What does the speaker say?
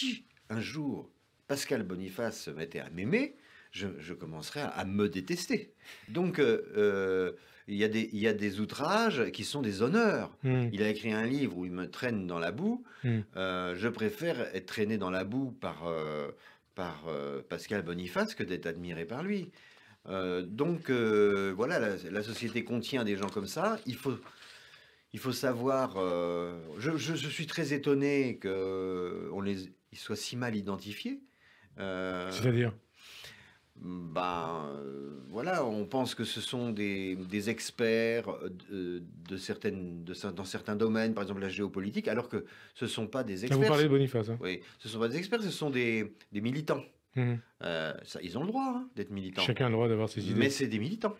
si un jour Pascal Boniface se mettait à m'aimer, je, je, commencerais à, me détester. Donc, euh, euh, il y, a des outrages qui sont des honneurs. Hmm. Il a écrit un livre où il me traîne dans la boue. Hmm. Euh, je préfère être traîné dans la boue par, Pascal Boniface que d'être admiré par lui. donc, voilà, la, la, société contient des gens comme ça. Il faut, il faut savoir. Euh, je, suis très étonné qu'ils soient si mal identifiés. Euh, C'est-à-dire ben euh, voilà, on pense que ce sont des, experts de, certaines, de, dans certains domaines, par exemple la géopolitique, alors que ce ne sont pas des ah, experts. vous parlez de Boniface. Hein oui, ce ne sont pas des experts, ce sont des, militants. Mmh. ça, ils ont le droit hein, d'être militants. Chacun a le droit d'avoir ses idées. Mais c'est des militants.